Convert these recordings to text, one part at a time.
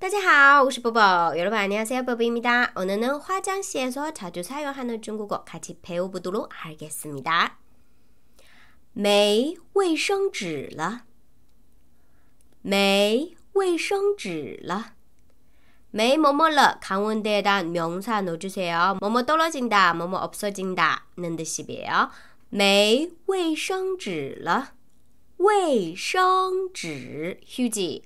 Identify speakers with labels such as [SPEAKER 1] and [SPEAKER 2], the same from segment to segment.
[SPEAKER 1] 大家好，我是 보보. 여러분 안녕하세요, 보보입니다. 오늘은 화장실에서 자주 사용하는 중국어 같이 배워보도록 하겠습니다. 没卫生纸了.没卫生纸了.매 뭐뭐러 강원대에 대 명사 넣어주세요. 뭐뭐 떨어진다, 뭐뭐 없어진다 는 뜻이에요. 매卫生纸了.卫生纸 휴지.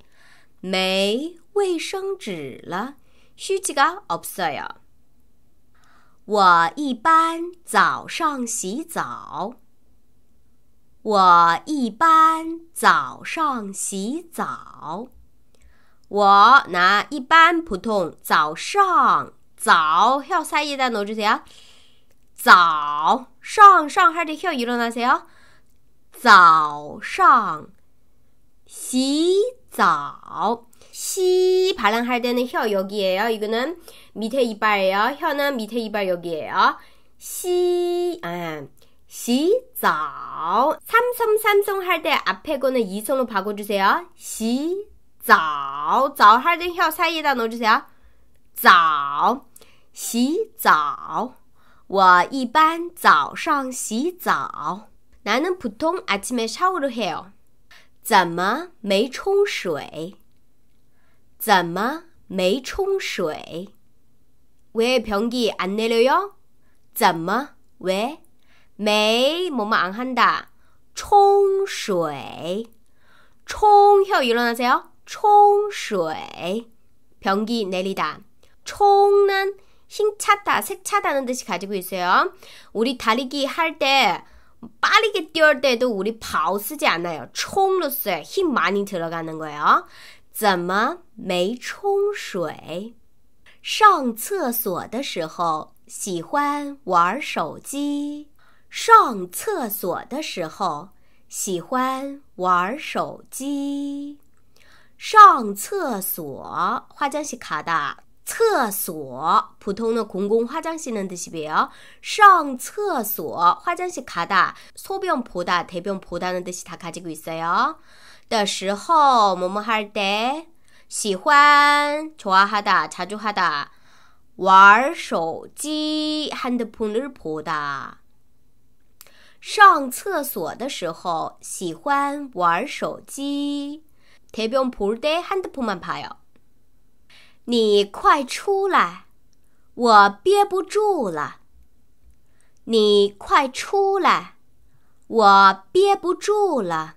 [SPEAKER 1] 没卫生纸了，须几个 o b s o l e e 我一般早上洗澡。我一般早上洗澡。我拿一般普通早上早要塞一单哪句词啊？早上上还得要一了那些啊？早上洗澡。시 발음 할 때는 혀 여기에요. 이거는 밑에 이빨이에요. 혀는 밑에 이빨 여기에요. 시, 아, 시자 삼성 삼성 할 때 앞에 거는 이성으로 바꿔주세요. 시자오. 자할 때 혀 사이에다 넣어주세요. 자오. 시자오. 我一般早上洗澡。 나는 보통 아침에 샤워를 해요. 怎么没冲水？ 怎么没冲水？왜 변기 안 내려요? 怎么왜 매 뭐뭐 안 한다. 총쇠 총혀 일어나세요. 총쇠 변기 내리다. 총은 힘차다, 색차다는 뜻이 가지고 있어요. 우리 달리기 할 때 빠르게 뛰올 때도 우리 바 쓰지 않아요. 총로 써요. 힘 많이 들어가는 거예요. 怎么没冲水？上厕所的时候喜欢玩手机。上厕所的时候喜欢玩手机。上厕所，花江西卡的。厕所，普通的公共花江西能的西别哦。上厕所，花江西卡的。小便보 다， 大便보다는듯이다가지고있어 요。 的时候么么哈的喜欢坐哈的查住哈的玩手机，汉的普勒普的。上厕所的时候喜欢玩手机，台边普勒的汉的普曼帕哟。你快出来，我憋不住了。你快出来，我憋不住了。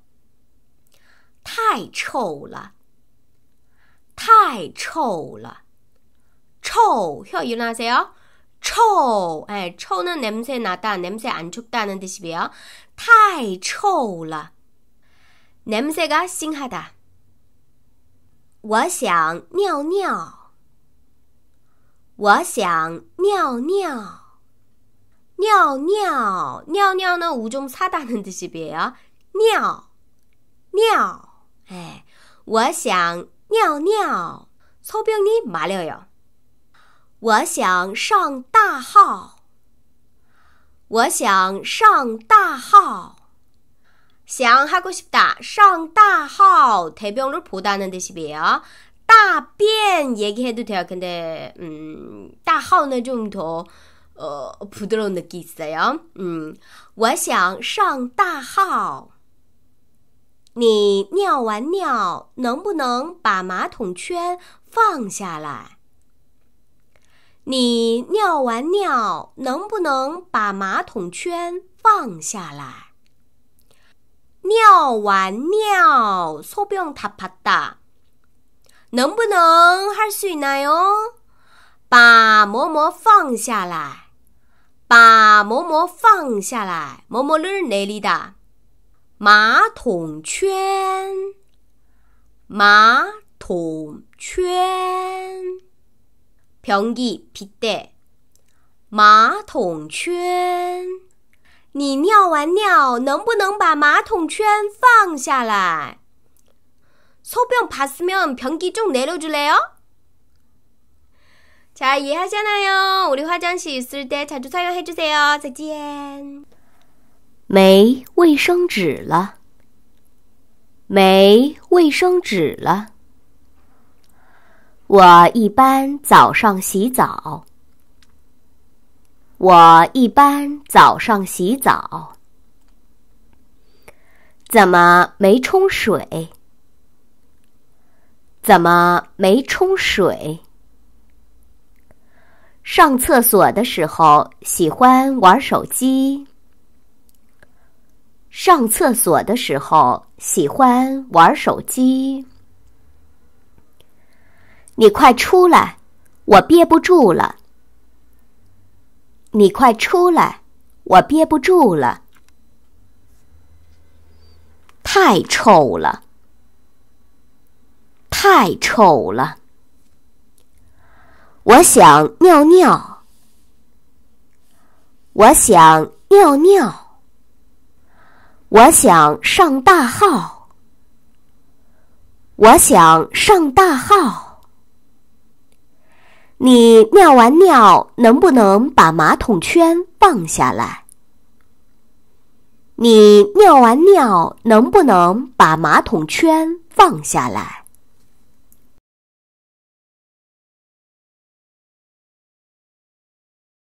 [SPEAKER 1] 太臭了，太臭了。臭혀 유나세요臭 에,臭는 예， 냄새 나다, 냄새 안 죽다는 뜻이고요. 太臭了. 냄새가 싱하다. 我想尿尿.我想尿尿.尿尿,尿尿는 우좀 사다는 뜻이에요. 尿,尿. 예, 我想尿尿. 서병이 말해요. 我想上大号.我想上大号.想 하고 싶다. 上大号 대병을 보다는 뜻이에요. 따변 얘기해도 돼요. 근데 음, 大号는 좀더 어, 부드러운 느낌 있어요. 음, 我想上大号.你尿完尿能不能把马桶圈放下来？你尿完尿能不能把马桶圈放下来？尿完尿，собён т 能不能还是那哟？把馍馍放下来，把馍馍放下来，么么嘞哪里的？马桶圈，马桶圈。 변기 빗대 마통圈 你尿完尿能不能把马桶圈放下来? 소변 봤으면 변기 좀 내려줄래요? 자, 이해하잖아요. 우리 화장실 있을 때 자주 사용해주세요. 再见.没卫生纸了，没卫生纸了。我一般早上洗澡，我一般早上洗澡。怎么没冲水？怎么没冲水？上厕所的时候喜欢玩手机。上厕所的时候喜欢玩手机。你快出来，我憋不住了。你快出来，我憋不住了。太臭了，太臭了。我想尿尿，我想尿尿。我想上大号。我想上大号。你尿完尿能不能把马桶圈放下来？你尿完尿能不能把马桶圈放下来？